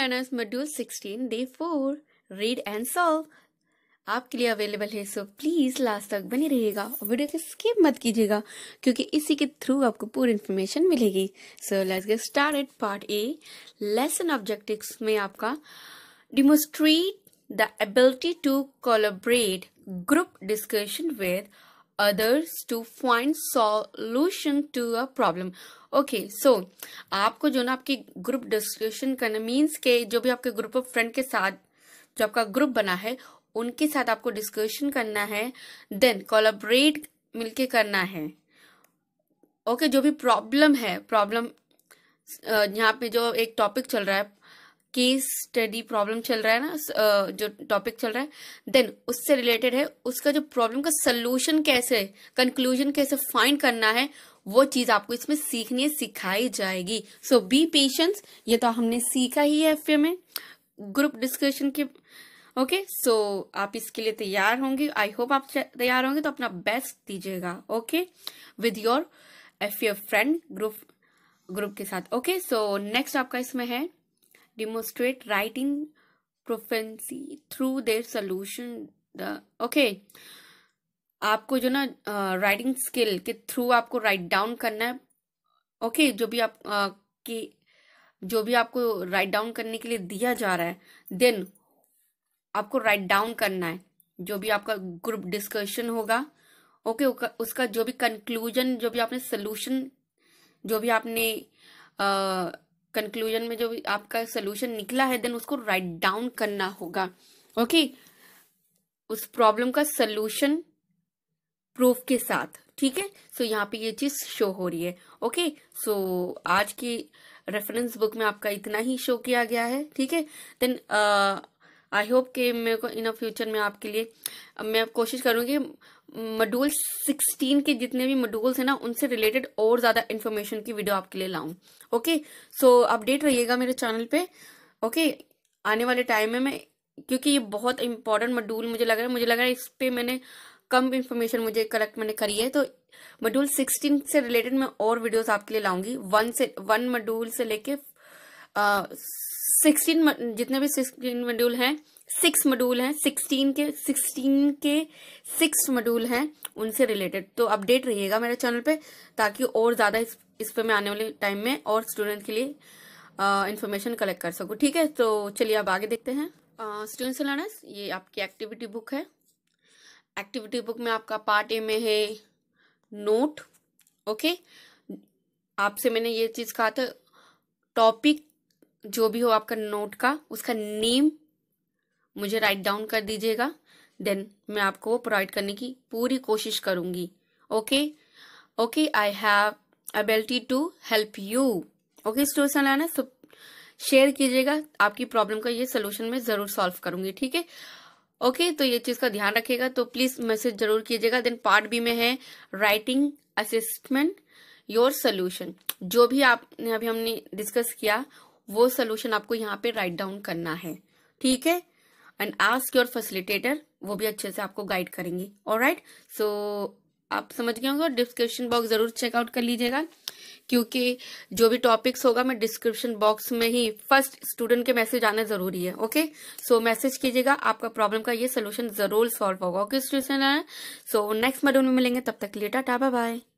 Learners module 16 day 4 read and solve आपके लिए available है सो प्लीज़ लास्ट तक बने रहिएगा और वीडियो को स्किप मत कीजिएगा क्योंकि इसी के थ्रू आपको पूरी इंफॉर्मेशन मिलेगी so let's get started part A lesson objectives में आपका demonstrate the ability to collaborate group discussion with others to find solution to a problem okay so आपको जो ना आपकी ग्रुप डिस्कशन करना मीन्स के जो भी आपके ग्रुप ऑफ फ्रेंड के साथ जो आपका ग्रुप बना है उनके साथ आपको डिस्कशन करना है देन कोलाबरेट मिलके करना है ओके okay, जो भी प्रॉब्लम है प्रॉब्लम यहाँ पे जो एक टॉपिक चल रहा है केस स्टडी प्रॉब्लम चल रहा है ना जो टॉपिक चल रहा है देन उससे रिलेटेड है उसका जो प्रॉब्लम का सोल्यूशन कैसे कंक्लूजन कैसे फाइंड करना है वो चीज आपको इसमें सीखनी है सिखाई जाएगी सो बी पेशेंस ये तो हमने सीखा ही है एफ में ग्रुप डिस्कशन के ओके okay, सो so, आप इसके लिए तैयार होंगे आई होप आप तैयार होंगे तो अपना बेस्ट दीजिएगा okay with your F your friend group group के साथ ओके सो नेक्स्ट आपका इसमें है demonstrate writing proficiency through their solution the okay आपको जो ना राइटिंग uh, स्किल के थ्रू आपको राइट डाउन करना है ओके okay, जो भी आप uh, कि जो भी आपको राइट डाउन करने के लिए दिया जा रहा है देन आपको राइट डाउन करना है जो भी आपका ग्रुप डिस्कशन होगा ओके okay, उसका जो भी कंक्लूजन जो भी आपने सोल्यूशन जो भी आपने uh, कंक्लूजन में जो भी आपका सोल्यूशन निकला है देन उसको राइट डाउन करना होगा ओके okay? उस प्रॉब्लम का सोल्यूशन प्रूफ के साथ ठीक है सो यहाँ पे ये चीज शो हो रही है ओके okay? सो so, आज की रेफरेंस बुक में आपका इतना ही शो किया गया है ठीक है देन आई होप कि मेरे को इन फ्यूचर में आपके लिए मैं कोशिश करूँगी मॉड्यूल सिक्सटीन के जितने भी मॉड्यूल्स हैं ना उनसे रिलेटेड और ज़्यादा इन्फॉर्मेशन की वीडियो आपके लिए लाऊं ओके सो अपडेट रहिएगा मेरे चैनल पे ओके आने वाले टाइम में मैं क्योंकि ये बहुत इंपॉर्टेंट मॉड्यूल मुझे लग रहा है मुझे लग रहा है इस पर मैंने कम इन्फॉर्मेशन मुझे कलेक्ट मैंने करी है तो मॉड्यूल सिक्सटीन से रिलेटेड मैं और वीडियोज आपके लिए लाऊंगी वन से वन मॉड्यूल से लेके uh, सिक्सटीन जितने भी सिक्सटीन मॉड्यूल हैं सिक्स मॉड्यूल हैं सिक्सटीन के सिक्सटीन के सिक्स मॉड्यूल हैं उनसे रिलेटेड तो अपडेट रहिएगा मेरे चैनल पे ताकि और ज़्यादा इस, इस पर मैं आने वाले टाइम में और स्टूडेंट के लिए इन्फॉर्मेशन कलेक्ट कर सकूँ ठीक है तो चलिए आप आगे देखते हैं स्टूडेंट्स लर्नर्स ये आपकी एक्टिविटी बुक है एक्टिविटी बुक में आपका पार्ट ए में है नोट ओके आपसे मैंने ये चीज़ कहा था टॉपिक जो भी हो आपका नोट का उसका नेम मुझे राइट डाउन कर दीजिएगा देन मैं आपको प्रोवाइड करने की पूरी कोशिश करूंगी okay okay I have ability to help you okay solution लाना सो शेयर कीजिएगा आपकी प्रॉब्लम का ये सोल्यूशन मैं ज़रूर सॉल्व करूंगी ठीक है ओके तो ये चीज़ का ध्यान रखिएगा तो प्लीज मैसेज जरूर कीजिएगा देन पार्ट बी में है राइटिंग असिस्टमेंट योर सोल्यूशन जो भी आपने अभी हमने डिस्कस किया वो सोल्यूशन आपको यहाँ पे राइट डाउन करना है ठीक है एंड आस्क योर फैसिलिटेटर वो भी अच्छे से आपको गाइड करेंगे और राइट सो आप समझ गए होंगे डिस्क्रिप्शन बॉक्स जरूर चेकआउट कर लीजिएगा क्योंकि जो भी टॉपिक्स होगा मैं डिस्क्रिप्शन बॉक्स में ही फर्स्ट स्टूडेंट के मैसेज आना जरूरी है ओके सो मैसेज कीजिएगा आपका प्रॉब्लम का ये सोल्यूशन जरूर सॉल्व होगा okay student so next module में मिलेंगे तब तक लिए टाटा बाय